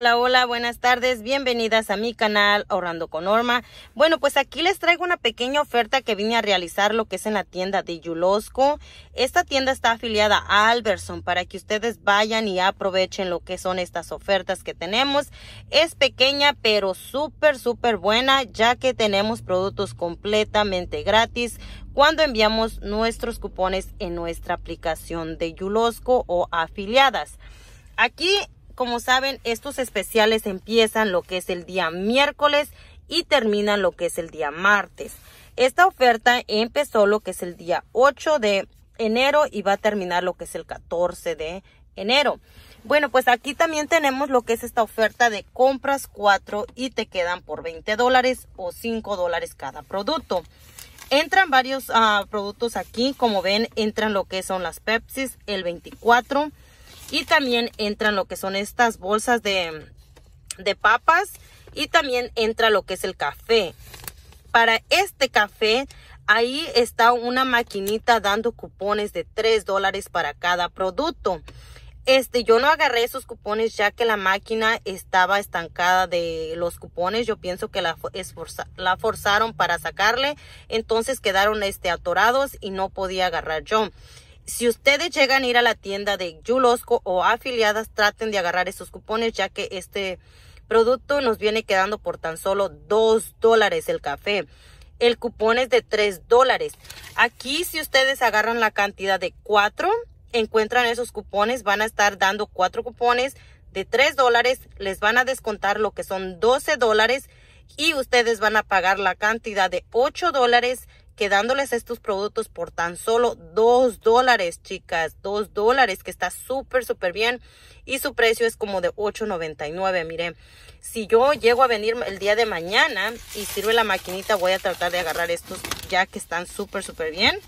Hola, hola, buenas tardes, bienvenidas a mi canal ahorrando con Norma. Bueno, pues aquí les traigo una pequeña oferta que vine a realizar lo que es en la tienda de Yulosco. Esta tienda está afiliada a Alberson para que ustedes vayan y aprovechen lo que son estas ofertas que tenemos. Es pequeña pero súper, súper buena ya que tenemos productos completamente gratis cuando enviamos nuestros cupones en nuestra aplicación de Yulosco o afiliadas. Aquí como saben, estos especiales empiezan lo que es el día miércoles y terminan lo que es el día martes. Esta oferta empezó lo que es el día 8 de enero y va a terminar lo que es el 14 de enero. Bueno, pues aquí también tenemos lo que es esta oferta de compras 4 y te quedan por 20 dólares o 5 dólares cada producto. Entran varios ah, productos aquí, como ven, entran lo que son las Pepsi, el 24, y también entran lo que son estas bolsas de, papas. Y también entra lo que es el café. Para este café ahí está una maquinita dando cupones de 3 dólares para cada producto. Este, yo no agarré esos cupones ya que la máquina estaba estancada de los cupones. Yo pienso que la, forzaron para sacarle. Entonces quedaron este, atorados y no podía agarrar yo. Si ustedes llegan a ir a la tienda de Yulosco o afiliadas, traten de agarrar esos cupones ya que este producto nos viene quedando por tan solo 2 dólares el café. El cupón es de 3 dólares. Aquí si ustedes agarran la cantidad de 4, encuentran esos cupones, van a estar dando 4 cupones de 3 dólares. Les van a descontar lo que son 12 dólares y ustedes van a pagar la cantidad de 8 dólares quedándoles estos productos por tan solo 2 dólares, chicas, 2 dólares, que está súper, súper bien. Y su precio es como de $8.99, miren. Si yo llego a venir el día de mañana y sirve la maquinita, voy a tratar de agarrar estos ya que están súper, súper bien.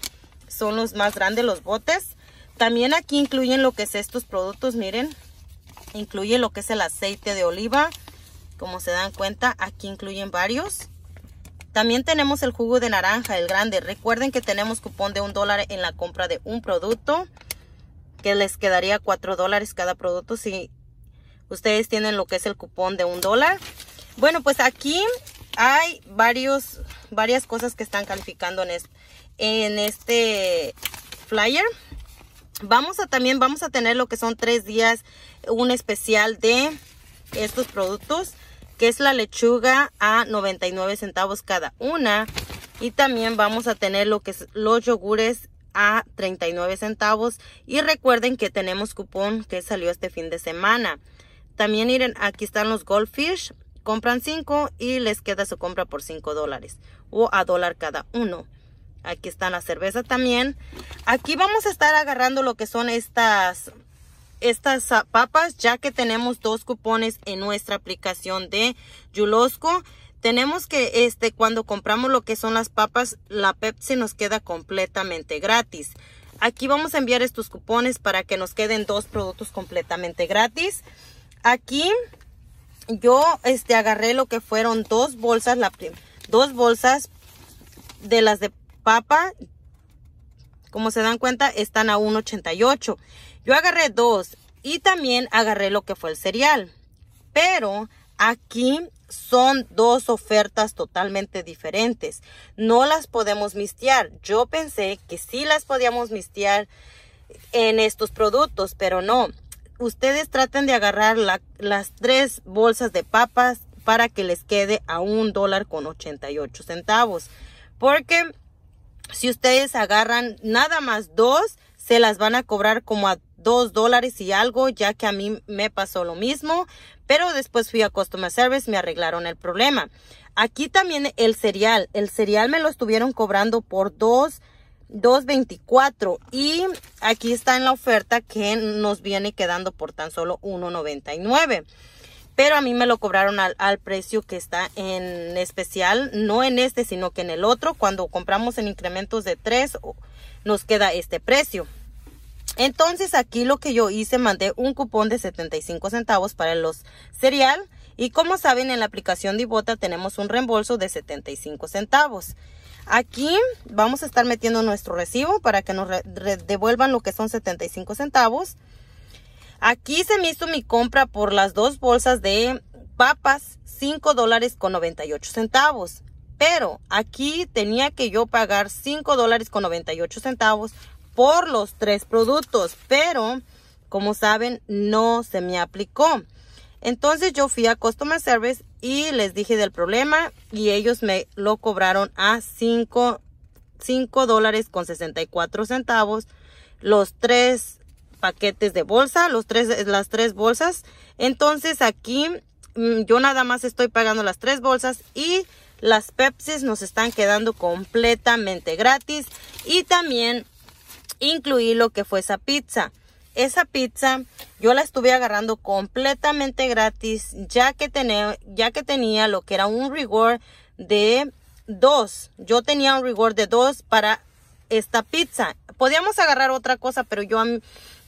Son los más grandes los botes. También aquí incluyen lo que es estos productos, miren. Incluye lo que es el aceite de oliva. Como se dan cuenta, aquí incluyen varios también tenemos el jugo de naranja, el grande. Recuerden que tenemos cupón de un dólar en la compra de un producto, que les quedaría cuatro dólares cada producto si ustedes tienen lo que es el cupón de un dólar. Bueno, pues aquí hay varios, varias cosas que están calificando en este, flyer. Vamos a también, vamos a tener lo que son tres días, un especial de estos productos que es la lechuga a 99 centavos cada una. Y también vamos a tener lo que es los yogures a 39 centavos. Y recuerden que tenemos cupón que salió este fin de semana. También miren, aquí están los Goldfish. Compran 5 y les queda su compra por 5 dólares o a dólar cada uno. Aquí están la cerveza también. Aquí vamos a estar agarrando lo que son estas estas ah, papas ya que tenemos dos cupones en nuestra aplicación de Yulosco. Tenemos que este cuando compramos lo que son las papas, la Pepsi nos queda completamente gratis. Aquí vamos a enviar estos cupones para que nos queden dos productos completamente gratis. Aquí yo este agarré lo que fueron dos bolsas, la dos bolsas de las de papa. Como se dan cuenta, están a 1.88. Yo agarré dos y también agarré lo que fue el cereal. Pero aquí son dos ofertas totalmente diferentes. No las podemos mistear. Yo pensé que sí las podíamos mistear en estos productos, pero no. Ustedes traten de agarrar las tres bolsas de papas para que les quede a un dólar con 88 centavos. Porque si ustedes agarran nada más dos, se las van a cobrar como a dos dólares y algo, ya que a mí me pasó lo mismo, pero después fui a Customer Service, me arreglaron el problema. Aquí también el cereal, el cereal me lo estuvieron cobrando por dos 2.24 y aquí está en la oferta que nos viene quedando por tan solo 1.99 pero a mí me lo cobraron al, al, precio que está en especial, no en este, sino que en el otro. Cuando compramos en incrementos de 3, nos queda este precio. Entonces aquí lo que yo hice, mandé un cupón de 75 centavos para los cereal y como saben en la aplicación de tenemos un reembolso de 75 centavos. Aquí vamos a estar metiendo nuestro recibo para que nos devuelvan lo que son 75 centavos. Aquí se me hizo mi compra por las dos bolsas de papas, 5 dólares con 98 centavos. Pero aquí tenía que yo pagar 5 dólares con 98 centavos por los tres productos, pero como saben, no se me aplicó. Entonces yo fui a Customer Service y les dije del problema y ellos me lo cobraron a 5 dólares con 64 centavos los tres paquetes de bolsa, los tres, las tres bolsas. Entonces aquí mm, yo nada más estoy pagando las tres bolsas y las Pepsis nos están quedando completamente gratis. Y también incluí lo que fue esa pizza. Esa pizza yo la estuve agarrando completamente gratis ya que, ya que tenía lo que era un rigor de dos. Yo tenía un rigor de dos para esta pizza. Podíamos agarrar otra cosa, pero yo a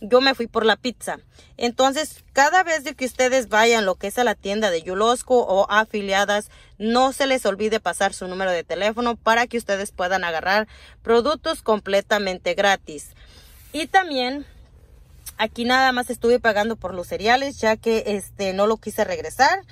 yo me fui por la pizza. Entonces, cada vez de que ustedes vayan lo que es a la tienda de Yulosco o afiliadas, no se les olvide pasar su número de teléfono para que ustedes puedan agarrar productos completamente gratis. Y también aquí nada más estuve pagando por los cereales ya que este no lo quise regresar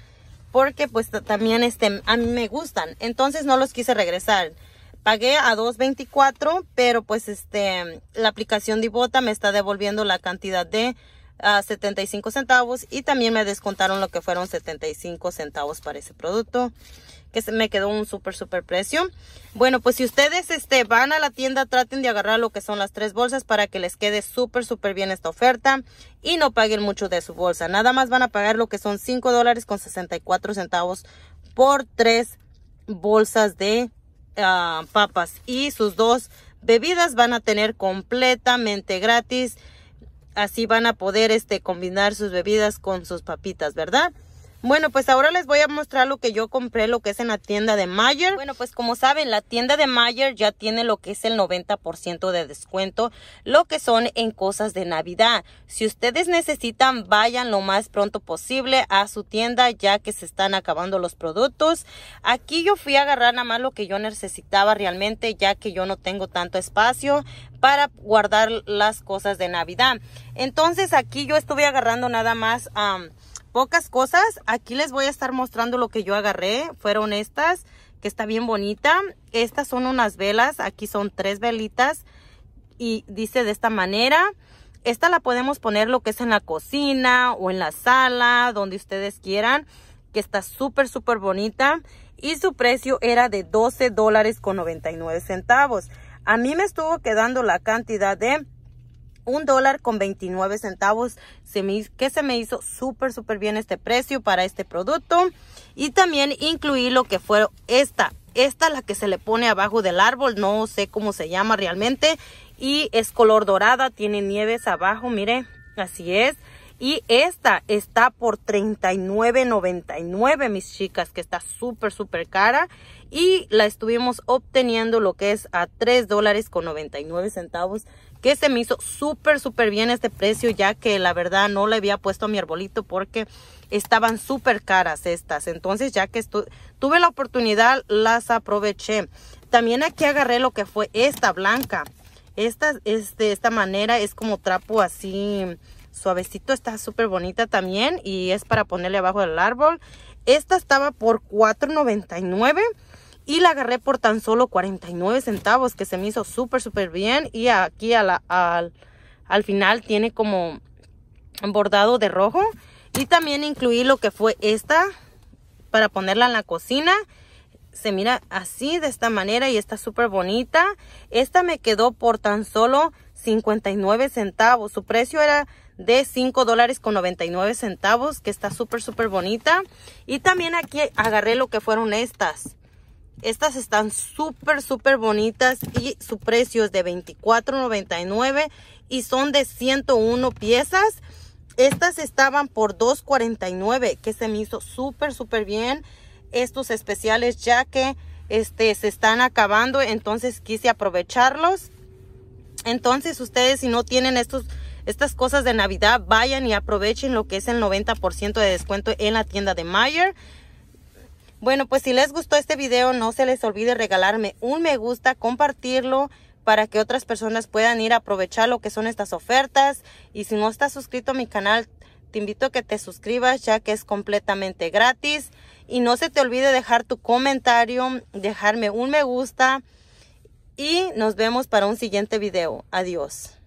porque pues también este a mí me gustan. Entonces no los quise regresar. Pagué a 2.24, pero pues este, la aplicación Divota me está devolviendo la cantidad de 75 ah, centavos y también me descontaron lo que fueron 75 centavos para ese producto que se me quedó un súper súper precio bueno pues si ustedes este van a la tienda traten de agarrar lo que son las tres bolsas para que les quede súper súper bien esta oferta y no paguen mucho de su bolsa nada más van a pagar lo que son $5.64 dólares con centavos por tres bolsas de Ah, papas y sus dos bebidas van a tener completamente gratis. Así van a poder este, combinar sus bebidas con sus papitas, ¿verdad? Bueno, pues ahora les voy a mostrar lo que yo compré, lo que es en la tienda de Mayer. Bueno, pues como saben, la tienda de Mayer ya tiene lo que es el 90% de descuento, lo que son en cosas de Navidad. Si ustedes necesitan, vayan lo más pronto posible a su tienda, ya que se están acabando los productos. Aquí yo fui a agarrar nada más lo que yo necesitaba realmente, ya que yo no tengo tanto espacio para guardar las cosas de Navidad. Entonces aquí yo estuve agarrando nada más pocas cosas. Aquí les voy a estar mostrando lo que yo agarré. Fueron estas, que está bien bonita. Estas son unas velas. Aquí son tres velitas. Y dice de esta manera. Esta la podemos poner lo que es en la cocina o en la sala, donde ustedes quieran. Que está súper, súper bonita. Y su precio era de 12 dólares con 99 centavos. A mí me estuvo quedando la cantidad de un dólar con 29 centavos que se me hizo súper súper bien este precio para este producto y también incluí lo que fue esta esta la que se le pone abajo del árbol no sé cómo se llama realmente y es color dorada tiene nieves abajo mire así es y esta está por $39.99, mis chicas, que está súper, súper cara. Y la estuvimos obteniendo lo que es a $3.99 dólares con centavos que se me hizo súper, súper bien este precio, ya que la verdad no le había puesto a mi arbolito porque estaban súper caras estas. Entonces, ya que tuve la oportunidad, las aproveché. También aquí agarré lo que fue esta blanca. Esta es de esta manera, es como trapo así suavecito, está súper bonita también y es para ponerle abajo del árbol. Esta estaba por $4.99 y la agarré por tan solo 49 centavos, que se me hizo súper, súper bien. Y aquí a al, al final tiene como bordado de rojo. Y también incluí lo que fue esta para ponerla en la cocina. Se mira así, de esta manera, y está súper bonita. Esta me quedó por tan solo 59 centavos. Su precio era de 5 dólares con 99 centavos, que está súper, súper bonita. Y también aquí agarré lo que fueron estas. Estas están súper, súper bonitas y su precio es de $24.99 y son de 101 piezas. Estas estaban por $2.49 que se me hizo súper, súper bien. Estos especiales ya que este, se están acabando, entonces quise aprovecharlos. Entonces ustedes si no tienen estos estas cosas de Navidad, vayan y aprovechen lo que es el 90% de descuento en la tienda de Mayer. Bueno, pues si les gustó este video, no se les olvide regalarme un me gusta, compartirlo para que otras personas puedan ir a aprovechar lo que son estas ofertas. Y si no estás suscrito a mi canal, te invito a que te suscribas ya que es completamente gratis. Y no se te olvide dejar tu comentario, dejarme un me gusta y nos vemos para un siguiente video. Adiós.